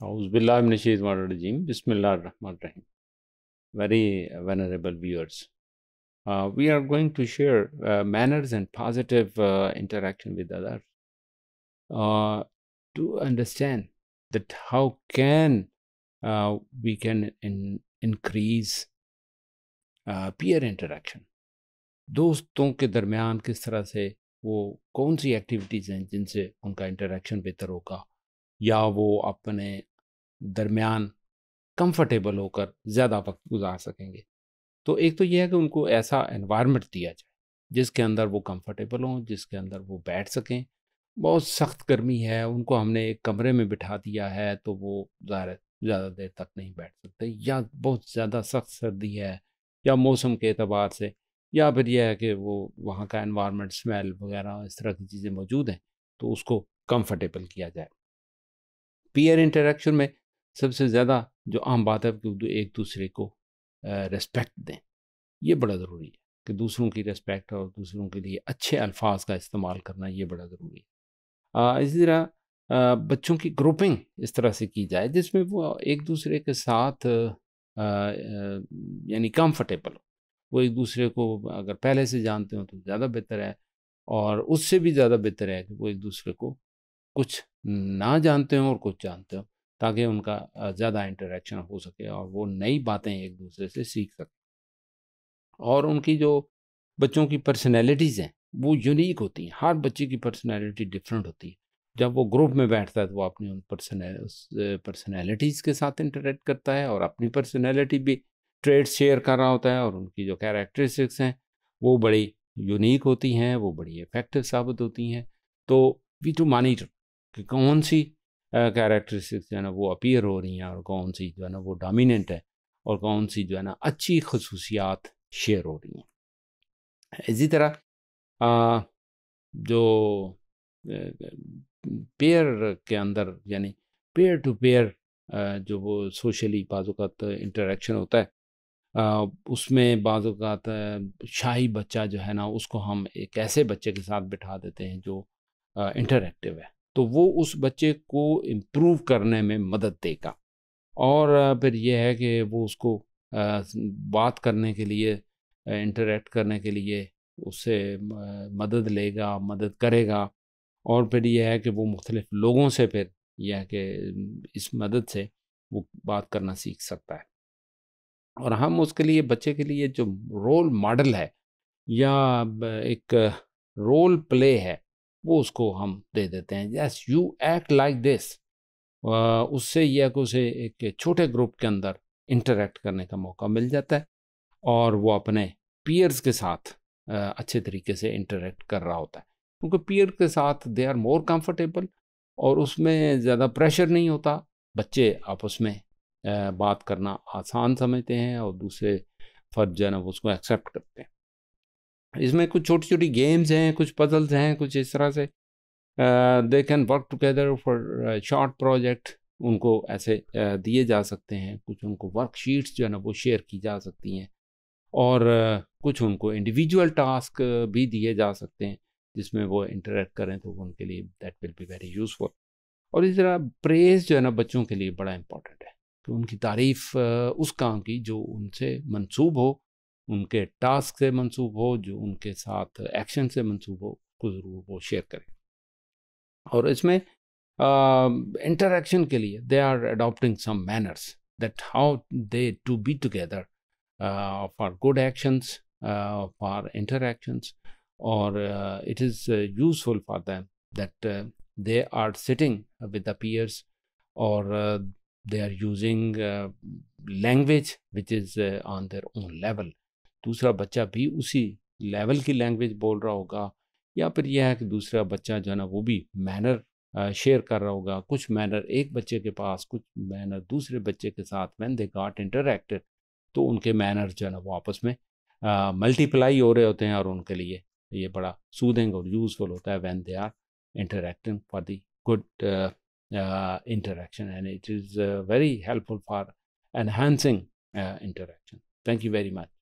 Auzubillahiminashayitmarajim. Bismillahirrahmanirrahim. Very venerable viewers. Uh, we are going to share uh, manners and positive uh, interaction with others to understand that how can we can in, increase peer interaction. दोस्तों के दरमियान किस तरह से वो कौन सी activities हैं जिनसे उनका इंटरेक्शन बेहतर होगा या वो अपने दरमियान कंफर्टेबल होकर ज़्यादा वक्त गुजार सकेंगे तो एक तो यह है कि उनको ऐसा एनवायरनमेंट दिया जाए जिसके अंदर वो कंफर्टेबल हों जिसके अंदर वो बैठ सकें बहुत सख्त गर्मी है उनको हमने एक कमरे में बिठा दिया है तो वो ज़ाहिर ज़्यादा देर तक नहीं बैठ सकते या बहुत ज़्यादा सख्त सर्दी है या मौसम के अतबार से या फिर यह है कि वो वहाँ का इन्वायरमेंट स्मेल वगैरह इस तरह की चीज़ें मौजूद हैं तो उसको कंफर्टेबल किया जाए पीयर इंटरेक्शन में सबसे ज़्यादा जो आम बात है कि तो एक दूसरे को रेस्पेक्ट दें ये बड़ा ज़रूरी है कि दूसरों की रेस्पेक्ट और दूसरों के लिए अच्छे अल्फाज का इस्तेमाल करना ये बड़ा ज़रूरी है इसी तरह बच्चों की ग्रुपिंग इस तरह से की जाए जिसमें वो एक दूसरे के साथ यानी कम्फर्टेबल हो वो एक दूसरे को अगर पहले से जानते हो तो ज़्यादा बेहतर है और उससे भी ज़्यादा बेहतर है कि वो एक दूसरे को कुछ ना जानते हों और कुछ जानते हों ताकि उनका ज़्यादा इंटरेक्शन हो सके और वो नई बातें एक दूसरे से सीख सकें और उनकी जो बच्चों की पर्सनैलिटीज़ हैं वो यूनिक होती हैं हर बच्चे की पर्सनैलिटी डिफरेंट होती है जब वो ग्रुप में बैठता है तो वो अपनी उन पर्सनैलिटीज़ के साथ इंटरेक्ट करता है और अपनी पर्सनैलिटी भी ट्रेड शेयर कर रहा होता है और उनकी जो कैरेक्टरिस्टिक्स हैं वो बड़ी यूनिक होती हैं वो बड़ी इफ़ेक्टिव साबित होती हैं तो वी टू मानीटर कि कौन सी कैरेक्टरिस्टिक्स जो है ना वो अपीयर हो रही हैं और कौन सी जो है ना वो डोमिनेंट है और कौन सी जो है ना अच्छी खसूसियात शेयर हो रही हैं इसी तरह आ, जो पेयर के अंदर यानी पेयर टू पेयर जो वो सोशली बाज़ात इंटरेक्शन होता है उसमें बाज़ात शाही बच्चा जो है ना उसको हम एक ऐसे बच्चे के साथ बिठा देते हैं जो इंटरेक्टिव है तो वो उस बच्चे को इम्प्रूव करने में मदद देगा और फिर यह है कि वो उसको बात करने के लिए इंटरेक्ट करने के लिए उससे मदद लेगा मदद करेगा और फिर यह है कि वो मुख्तलिफ़ लोगों से फिर यह है कि इस मदद से वो बात करना सीख सकता है और हम उसके लिए बच्चे के लिए जो रोल मॉडल है या एक रोल प्ले है वो उसको हम दे देते हैं yes you act like this उससे यह कि उसे एक छोटे ग्रुप के अंदर इंटरेक्ट करने का मौका मिल जाता है और वो अपने पीयर्स के साथ अच्छे तरीके से इंटरेक्ट कर रहा होता है क्योंकि पीयर के साथ दे आर मोर कंफर्टेबल और उसमें ज़्यादा प्रेशर नहीं होता बच्चे आपस में बात करना आसान समझते हैं और दूसरे फर्ज जो है ना उसको एक्सेप्ट करते हैं इसमें कुछ छोटी छोटी गेम्स हैं कुछ पजल्स हैं कुछ इस तरह से they can work together for short project उनको ऐसे दिए जा सकते हैं कुछ उनको वर्कशीट्स जो है ना वो शेयर की जा सकती हैं और कुछ उनको इंडिविजुअल टास्क भी दिए जा सकते हैं जिसमें वो इंटरेक्ट करें तो उनके लिए that will be very useful और इसी तरह प्रेज जो है ना बच्चों के लिए बड़ा इम्पॉर्टेंट है कि तो उनकी तारीफ़ उस काम की जो उनसे मनसूब हो उनके टास्क से मंसूब हो जो उनके साथ एक्शन से मंसूब हो उसको ज़रूर वो शेयर करें और इसमें इंटरेक्शन के लिए they are adopting some manners that how they to be together for good actions for interactions और it is useful for them that they are sitting with the peers और they are using language which is on their own level दूसरा बच्चा भी उसी level की language बोल रहा होगा या फिर यह है कि दूसरा बच्चा जो है ना वो भी मैनर शेयर कर रहा होगा कुछ मैनर एक बच्चे के पास कुछ मैनर दूसरे बच्चे के साथ वैन दे गाट इंटरक्टेड तो उनके मैनर जो है ना वो आपस में मल्टीप्लाई हो रहे होते हैं और उनके लिए ये बड़ा सूदिंग और यूजफुल होता है when they are interacting for the good interaction and it is very helpful for enhancing interaction thank you very much